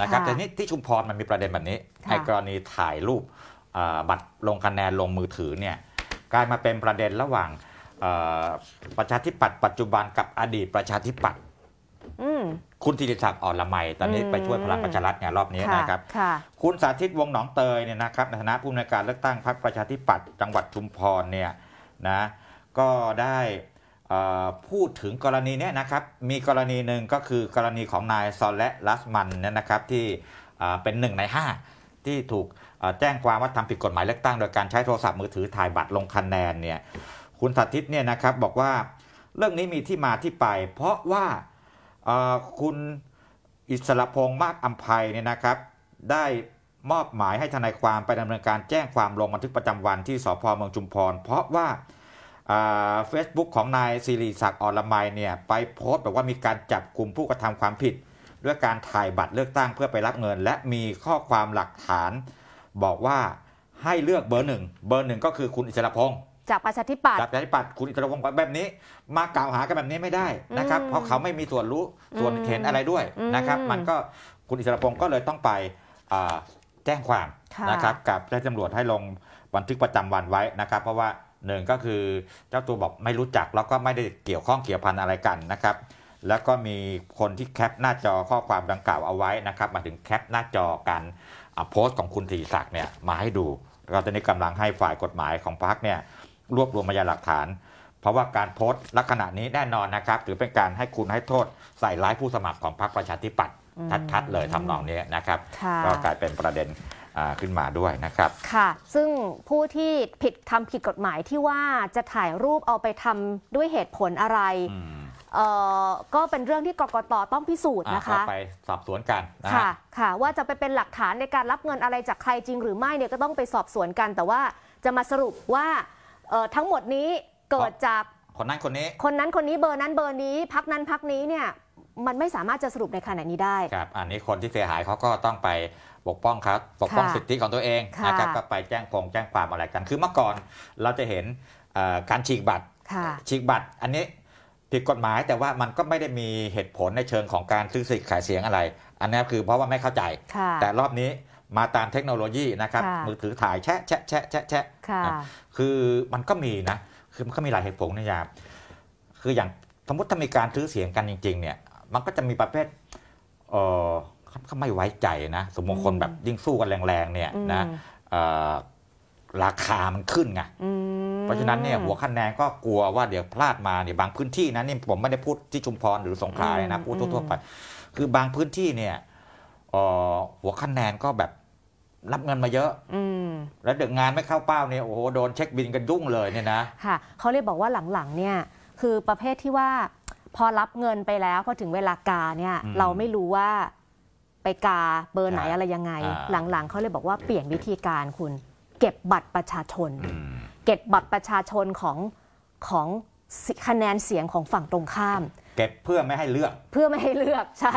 นะครับแต่นี่ที่ชุมพรมันมีประเด็นแบบนี้ไอ้กรณีถ่ายรูปบัตรลงคะแนนลงมือถือเนี่ยกลายมาเป็นประเด็นระหว่างประชาธิปัตย์ปัจจุบันกับอดีตประชาธิปัตย์คุณธีรศักดิ์อ่อนละไมตอนนี้ไปช่วยพลังประชารัฐเนี่ยรอบนี้นะครับคุณสาธิตวงหนองเตยเนี่ยนะครับในฐานะผู้อำนวยการเลือกตั้งพรรคประชาธิปัตย์จังหวัดชุมพรเนี่ยนะก็ได้พูดถึงกรณีนี้นะครับ มีกรณีหนึ่งก็คือกรณีของนายซอลและลัสมันเนี่ยนะครับที่เป็นหนึ่งใน5 ที่ถูกแจ้งความว่าทำผิดกฎหมายเลือกตั้งโดยการใช้โทรศัพท์มือถือถ่ายบัตรลงคะแนนเนี่ยคุณสาธิตเนี่ยนะครับบอกว่าเรื่องนี้มีที่มาที่ไปเพราะว่าคุณอิสระพงษ์มากอัมภัยเนี่ยนะครับได้มอบหมายให้ทนายความไปดำเนินการแจ้งความลงบันทึกประจำวัน ที่สพเมืองจุมพรเพราะว่าเฟซบุ๊กของนายสิริศักดิ์อรมัยเนี่ยไปโพสต์บอกว่ามีการจับกลุ่มผู้กระทำความผิด ด้วยการถ่ายบัตรเลือกตั้งเพื่อไปรับเงิน และมีข้อความหลักฐานบอกว่าให้เลือกเบอร์หนึ่ง เบอร์หนึ่งก็คือคุณอิสระพงศ์จากประชาธิปัตย์จากประชาธิปัตย์คุณอิสระพงศ์แบบนี้ มากล่าวหากันแบบนี้ไม่ได้นะครับ เพราะเขาไม่มีส่วนรู้ส่วนเห็นอะไรด้วยนะครับมันก็คุณอิสระพงศ์ก็เลยต้องไปแจ้งความนะครับกับเจ้าตำรวจให้ลงบันทึกประจำวันไว้นะครับ เพราะว่าหนึ่งก็คือเจ้าตัวบอกไม่รู้จักแล้วก็ไม่ได้เกี่ยวข้องเกี่ยวพันอะไรกันนะครับ แล้วก็มีคนที่แคปหน้าจอข้อความดังกล่าวเอาไว้นะครับ มาถึงแคปหน้าจอการโพสต์ของคุณธีศักดิ์เนี่ยมาให้ดูเราตอนนี้กำลังให้ฝ่ายกฎหมายของพรรคเนี่ยรวบรวมพยานหลักฐาน เพราะว่าการโพสต์ลักษณะนี้แน่นอนนะครับถือเป็นการให้คุณให้โทษใส่ร้ายผู้สมัครของพรรคประชาธิปัตย์ชัดๆเลยทำนองนี้นะครับ ก็กลายเป็นประเด็นขึ้นมาด้วยนะครับค่ะซึ่งผู้ที่ผิดทำผิดกฎหมายที่ว่าจะถ่ายรูปเอาไปทำด้วยเหตุผลอะไรก็เป็นเรื่องที่กกตต้องพิสูจน์นะคะไปสอบสวนกันค่ะค่ะว่าจะไปเป็นหลักฐานในการรับเงินอะไรจากใครจริงหรือไม่เนี่ยก็ต้องไปสอบสวนกันแต่ว่าจะมาสรุปว่าทั้งหมดนี้เกิดจากคนนั้นคนนี้คนนั้นคนนี้เบอร์นั้นเบอร์นี้พักนั้นพักนี้เนี่ยมันไม่สามารถจะสรุปในขณะนี้ได้ ครับ อันนี้คนที่เสียหายเขาก็ต้องไปปกป้องครับปกป้องสิทธิของตัวเองนะครับก็ไปแจ้งคงแจ้งความอะไรกัน คือเมื่อก่อนเราจะเห็นการฉีกบัตร ฉีกบัตรอันนี้ผิดกฎหมายแต่ว่ามันก็ไม่ได้มีเหตุผลในเชิงของการซื้อสิทธิ์ขายเสียงอะไร อันนี้คือเพราะว่าไม่เข้าใจ แต่รอบนี้มาตามเทคโนโลยีนะครับมือถือถ่ายแชะแชะแชะแชะแชคือมันก็มีนะคือมันก็มีหลายเหตุผลนะยาคืออย่างสมมติถ้ามีการซื้อเสียงกันจริงๆเนี่ยมันก็จะมีประเภท เออขาไม่ไว้ใจนะ สมมติคนแบบยิ่งสู้กันแรงๆเนี่ยนะราคา มันขึ้นไงเพราะฉะนั้นเนี่ยหัวคะแนนก็กลัวว่า เดี๋ยวพลาดมาเนี่ยบางพื้นที่นะนี่ผมไม่ได้พูดที่ชุมพรหรือสงขลาเลยนะพูดทั่วๆไป คือบางพื้นที่เนี่ยหัวคะแนนก็แบบรับเงินมาเยอะอแล้วเด็กงานไม่เข้าเป้าเนี่ยโอ้โหโดนเช็คบินกันยุ่งเลยเนี่ยนะ ค่ะเขาเรียกบอกว่าหลังๆเนี่ย คือประเภทที่ว่าพอรับเงินไปแล้วพอถึงเวลากาเนี่ยเราไม่รู้ว่าไปกาเบอร์ไหนอะไรยังไง หลังๆเขาเลยบอกว่าเปลี่ยนวิธีการคุณ เก็บบัตรประชาชน เก็บบัตรประชาชนของของคะแนนเสียงของฝั่งตรงข้าม เก็บเพื่อไม่ให้เลือก เพื่อไม่ให้เลือกใช่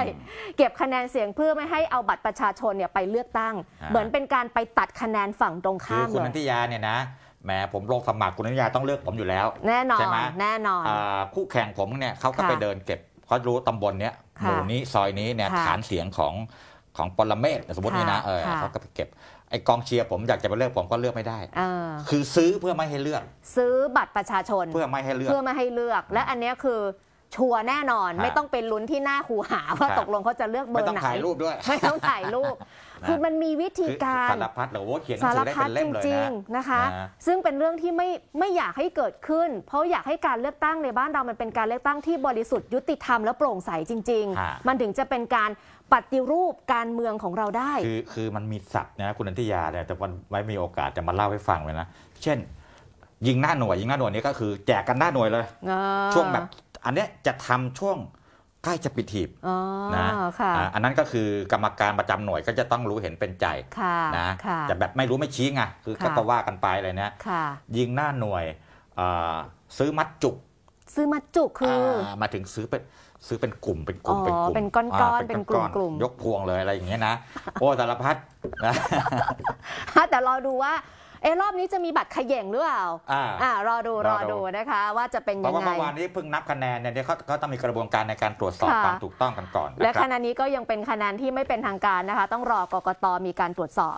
เก็บคะแนนเสียงเพื่อไม่ให้เอาบัตรประชาชนเนี่ยไปเลือกตั้ง เหมือนเป็นการไปตัดคะแนนฝั่งตรงข้ามคือคุณนันทิยาเนี่ยนะแม้ผมลงสมัครคุณนิญาต้องเลือกผมอยู่แล้ว แน่นอนใช่ไหมแน่นอนคู่แข่งผมเนี่ยเขาก็ไปเดินเก็บเขารู้ตำบลเนี้ยหมู่นี้ซอยนี้เนี่ยฐานเสียงของของปรเมศสมมตินี่นะเออเขาก็ไปเก็บไอกองเชียร์ผมอยากจะไปเลือกผมก็เลือกไม่ได้คือซื้อเพื่อไม่ให้เลือก ซื้อบัตรประชาชนเพื่อไม่ให้เลือกเพื่อไม่ให้เลือก และอันนี้คือชัวร์แน่นอนไม่ต้องเป็นลุ้นที่หน้าคูหาว่าตกลงเขาจะเลือกเบอไม่ร์ต้องไหนถ่ายรูปด้วยไม่ต้องถ่ายรูปคือมันมีวิธีการสารพัดหรือว่าเขียนสาืรอได้พัดเจล่เลยริงนะๆนะคะ ซึ่งเป็นเรื่องที่ไม่ไม่อยากให้เกิดขึ้น เพราะอยากให้การเลือกตั้งในบ้านเรามันเป็นการเลือกตั้งที่บริสุทธิ์ยุติธรรมและโปร่งใสจริง ๆ มันถึงจะเป็นการปฏิรูปการเมืองของเราได้ คือคือมันมีศัพท์นะคุณอนันทิยาเนี่ยแต่วันไว้มีโอกาสจะมาเล่าให้ฟังเลยนะเช่นยิงหน้าหน่วยยิงหน้าหน่วยนี่ก็คือแจกกันหน้าหน่วยเลยช่วงแบบอันนี้จะทำช่วงใกล้จะปิดทีบนะอันนั้นก็คือกรรมการประจำหน่วยก็จะต้องรู้เห็นเป็นใจนะ จะแบบไม่รู้ไม่ชี้ไงคือก็ก็ว่ากันไปเลยนะยิงหน้าหน่วยซื้อมัดจุก ซื้อมัดจุกคือมาถึงซื้อเป็นซื้อเป็นกลุ่มเป็นกลุ่มเป็นกลุ่มเป็นกนก้อนเป็นกลุ่มกลุ่มยกพวงเลยอะไรอย่างเงี้ยนะโอ้สารพัดนะแต่รอดูว่าเออรอบนี้จะมีบัตรขย่งหรือเปล่าอ่า รอดู รอดูนะคะ ว่าจะเป็นยังงไเพราะว่าเมื่อวานนี้เพิ่งนับคะแนนเนี่ยเขาเขาต้องมีกระบวนการในการตรวจสอบความถูกต้องกันก่อน และคคะแนนนี้ก็ยังเป็นคะแนนที่ไม่เป็นทางการนะคะต้องรอกกตมีการตรวจสอบ